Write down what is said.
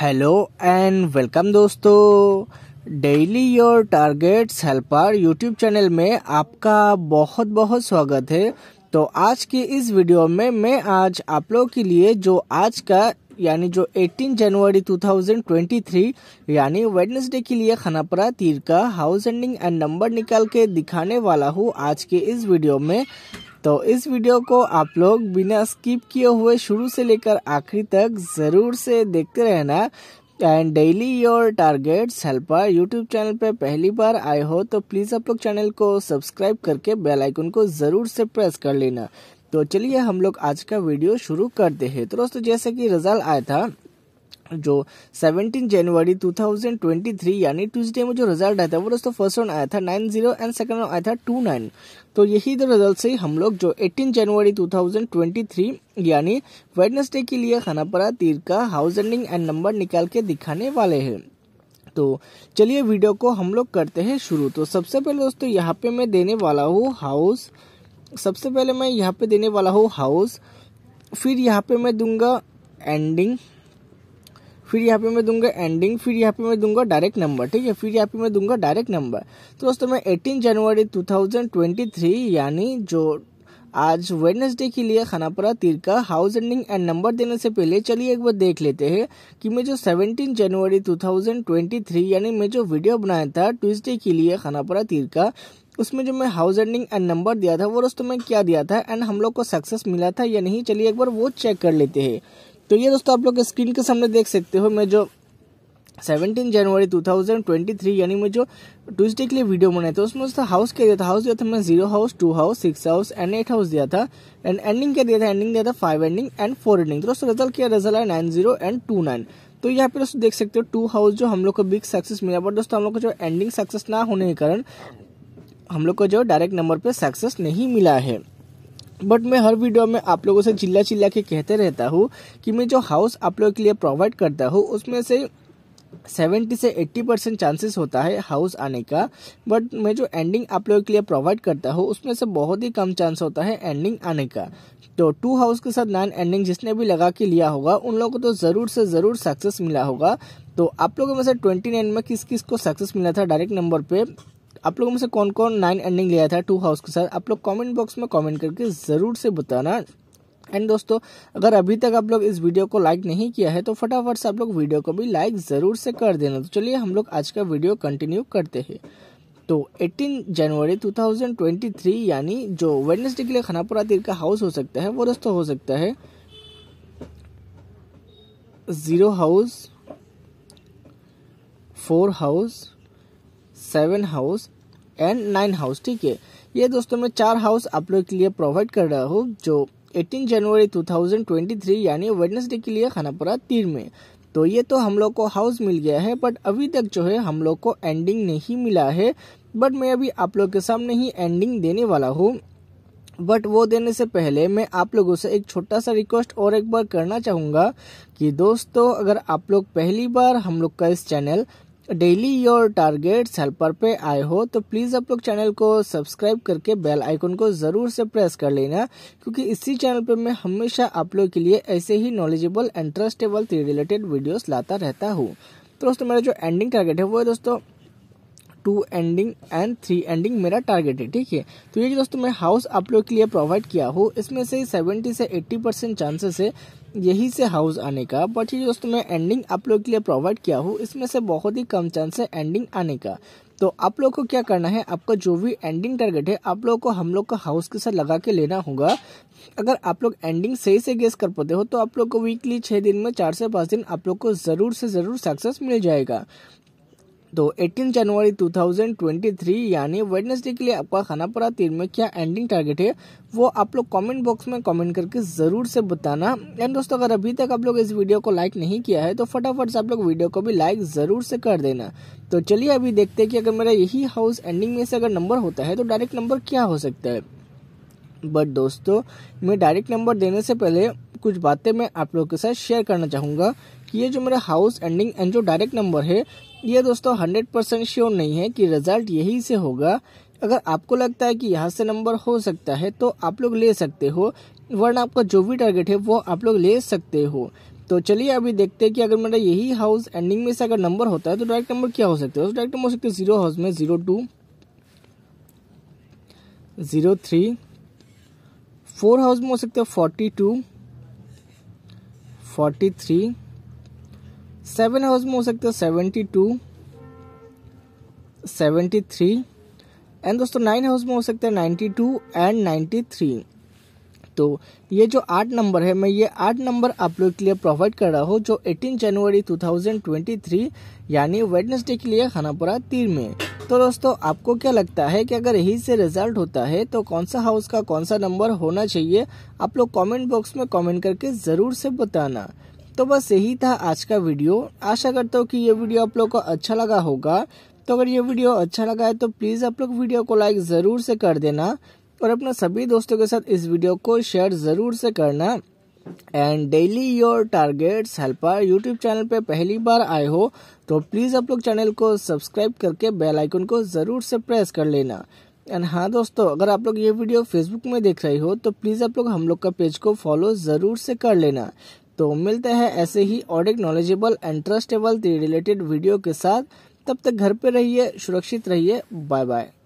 hello and welcome दोस्तों daily your targets helper YouTube channel में आपका बहुत बहुत स्वागत है तो आज की इस वीडियो में मैं आज आप लोगों के लिए जो आज का यानी जो 18 जनवरी 2023 यानी वेडनेसडे के लिए खानापरा तीर का हाउस एंडिंग एंड नंबर निकाल के दिखाने वाला हूँ आज के इस वीडियो में तो इस वीडियो को आप लोग बिना स्किप किए हुए शुरू से लेकर आखिरी तक ज़रूर से देखते रहना and daily your targets helper YouTube channel पे पहली बार आए हो तो प्लीज़ आप लोग चैनल को सब्सक्राइब करके बेल आइकन को ज़रूर से प्रेस कर लेना तो चलिए हम लोग आज का वीडियो शुरू करते हैं तो दोस्तों जैसे कि रिजल्ट आया था जो 17 जनवरी 2023 यानी ट्यूसडे में जो रिजल्ट आया था वो दोस्तों फर्स्ट राउंड आया था nine zero and second round आया था टू नाइन तो यही दो तो रिजल्ट से हम लोग जो 18 जनवरी 2023 यानी वेडनेसडे के लिए खानापरा तीर का हाउस एंडिंग एंड नंबर निकाल के दिखाने वाले हैं तो चलिए वीडियो को हम लोग करते हैं शुरू तो सबसे पहले दोस्तों यहाँ पे मैं देने वाला हूँ हाउस सबसे पहले मैं यहाँ पे देने वाला हूँ हाउस फिर यहाँ पे मैं दूंगा एंडिंग फिर यहाँ पे मैं दूंगा एंडिंग फिर यहाँ पे मैं दूंगा डायरेक्ट नंबर ठीक है फिर यहाँ पे मैं दूंगा डायरेक्ट नंबर तो दोस्तों मैं एटीन जनवरी टू यानी जो आज वेडनेसडे के लिए खानापुरा तीर का हाउस एंडिंग एंड नंबर देने से पहले चलिए एक बार देख लेते हैं कि मैं जो 17 जनवरी 2023 यानी मैं जो वीडियो बनाया था ट्यूसडे के लिए खानापुरा तीर का उसमें जो मैं हाउस एंडिंग एंड नंबर दिया था वो दोस्तों में क्या दिया था एंड हम लोग को सक्सेस मिला था या नहीं चलिए एक बार वो चेक कर लेते हैं तो ये दोस्तों आप लोग स्क्रीन के सामने देख सकते हो मैं जो सेवनटीन जनवरी 2023 यानी मैं जो ट्यूजडे के लिए वीडियो बनाया था उसमें दोस्तों हाउस क्या दिया था हाउस दिया था मैं zero house two house six house and eight house दिया था एंड एंडिंग क्या दिया था एंडिंग दिया था five ending and four ending दोस्तों रिजल्ट क्या रिजल्ट है nine zero and two nine तो यहाँ पे दोस्तों देख सकते हो टू हाउस जो हम लोग को बिग सक्सेस मिला बट दोस्तों हम लोग को जो एंडिंग सक्सेस ना होने के कारण हम लोग को जो डायरेक्ट नंबर पे सक्सेस नहीं मिला है बट मैं हर वीडियो में आप लोगों से चिल्ला चिल्ला के कहते रहता हूँ कि मैं जो हाउस आप लोगों के लिए प्रोवाइड करता हूँ उसमें से सेवेंटी से एट्टी परसेंट चांसेस होता है हाउस आने का बट मैं जो एंडिंग आप लोगों के लिए प्रोवाइड करता हूँ उसमें से बहुत ही कम चांस होता है एंडिंग आने का तो टू हाउस के साथ नाइन एंडिंग जिसने भी लगा के लिया होगा उन लोगों को तो ज़रूर से ज़रूर सक्सेस मिला होगा तो आप लोगों में से ट्वेंटी नाइन में किस किस को सक्सेस मिला था डायरेक्ट नंबर पे आप लोगों में से कौन कौन नाइन एंडिंग लिया था टू हाउस के साथ आप लोग कमेंट बॉक्स में कमेंट करके ज़रूर से बताना एंड दोस्तों अगर अभी तक आप लोग इस वीडियो को लाइक नहीं किया है तो फटाफट से आप लोग वीडियो को भी लाइक ज़रूर से कर देना तो चलिए हम लोग आज का वीडियो कंटिन्यू करते हैं तो 18 जनवरी 2023 यानी जो वेडनेसडे के लिए खानापुरा तीर का हाउस हो सकता है वो दोस्तों हो सकता है zero house four house seven house and nine house ठीक है ये दोस्तों मैं चार हाउस आप लोग के लिए प्रोवाइड कर रहा हूँ जो 18 जनवरी 2023 यानी वेडनेसडे के लिए खानापुरा तीर में तो ये तो हम लोग को हाउस मिल गया है बट अभी तक जो है हम लोग को एंडिंग नहीं मिला है बट मैं अभी आप लोग के सामने ही एंडिंग देने वाला हूँ बट वो देने से पहले मैं आप लोगों से एक छोटा सा रिक्वेस्ट और एक बार करना चाहूँगा कि दोस्तों अगर आप लोग पहली बार हम लोग का इस channel daily your targets helper पे आए हो तो प्लीज़ आप लोग चैनल को सब्सक्राइब करके बेल आइकन को ज़रूर से प्रेस कर लेना क्योंकि इसी चैनल पे मैं हमेशा आप लोग के लिए ऐसे ही knowledgeable and trustable related videos लाता रहता हूँ तो दोस्तों मेरा जो एंडिंग टारगेट है वो है दोस्तों two ending and three ending मेरा टारगेट है ठीक है तो ये दोस्तों मैं हाउस आप लोग के लिए प्रोवाइड किया हूँ इसमें से सेवेंटी से एट्टी परसेंट चांसेस है यही से हाउस आने का बट ये दोस्तों मैं एंडिंग आप लोग के लिए प्रोवाइड किया हूँ इसमें से बहुत ही कम चांस है एंडिंग आने का तो आप लोग को क्या करना है आपका जो भी एंडिंग टारगेट है आप लोग को हम लोग का हाउस के साथ लगा के लेना होगा अगर आप लोग एंडिंग सही से गेस कर पाते हो तो आप लोग को वीकली छः दिन में चार से पाँच दिन आप लोग को ज़रूर से ज़रूर सक्सेस मिल जाएगा तो 18 जनवरी 2023 यानी वेडनेसडे के लिए आपका खाना पड़ा तीन में क्या एंडिंग टारगेट है वो आप लोग कमेंट बॉक्स में कमेंट करके ज़रूर से बताना एंड दोस्तों अगर अभी तक आप लोग इस वीडियो को लाइक नहीं किया है तो फटाफट से आप लोग वीडियो को भी लाइक ज़रूर से कर देना तो चलिए अभी देखते हैं कि अगर मेरा यही हाउस एंडिंग में से अगर नंबर होता है तो डायरेक्ट नंबर क्या हो सकता है बट दोस्तों मैं डायरेक्ट नंबर देने से पहले कुछ बातें मैं आप लोगों के साथ शेयर करना चाहूँगा कि ये जो मेरा हाउस एंडिंग एंड जो डायरेक्ट नंबर है ये दोस्तों हंड्रेड परसेंट श्योर नहीं है कि रिजल्ट यही से होगा अगर आपको लगता है कि यहाँ से नंबर हो सकता है तो आप लोग ले सकते हो वरना आपका जो भी टारगेट है वो आप लोग ले सकते हो तो चलिए अभी देखते हैं कि अगर मेरा यही हाउस एंडिंग में से अगर नंबर होता है तो डायरेक्ट नंबर क्या हो सकता है डायरेक्ट नंबर हो सकते जीरो हाउस में zero two zero three four house में हो सकते हैं forty two forty three seven house में हो सकता है seventy two seventy three and दोस्तों नाइन हाउस में हो सकता है ninety two and ninety three तो ये जो आठ नंबर है मैं ये आठ नंबर आप लोग के लिए प्रोवाइड कर रहा हूँ जो 18 जनवरी 2023 यानी वेडनेसडे के लिए खानापुरा तीर में तो दोस्तों आपको क्या लगता है कि अगर यही से रिजल्ट होता है तो कौन सा हाउस का कौन सा नंबर होना चाहिए आप लोग कमेंट बॉक्स में कमेंट करके ज़रूर से बताना तो बस यही था आज का वीडियो आशा करता हूँ कि ये वीडियो आप लोग को अच्छा लगा होगा तो अगर ये वीडियो अच्छा लगा है तो प्लीज़ आप लोग वीडियो को लाइक ज़रूर से कर देना और अपने सभी दोस्तों के साथ इस वीडियो को शेयर ज़रूर से करना and daily your targets helper YouTube channel पे पहली बार आए हो तो प्लीज़ आप लोग चैनल को सब्सक्राइब करके बेल आइकन को ज़रूर से प्रेस कर लेना एंड हाँ दोस्तों अगर आप लोग ये वीडियो फेसबुक में देख रहे हो तो प्लीज़ आप लोग हम लोग का पेज को फॉलो ज़रूर से कर लेना तो मिलते हैं ऐसे ही ऑडिक knowledgeable and trustable related video के साथ तब तक घर पे रहिए सुरक्षित रहिए बाय बाय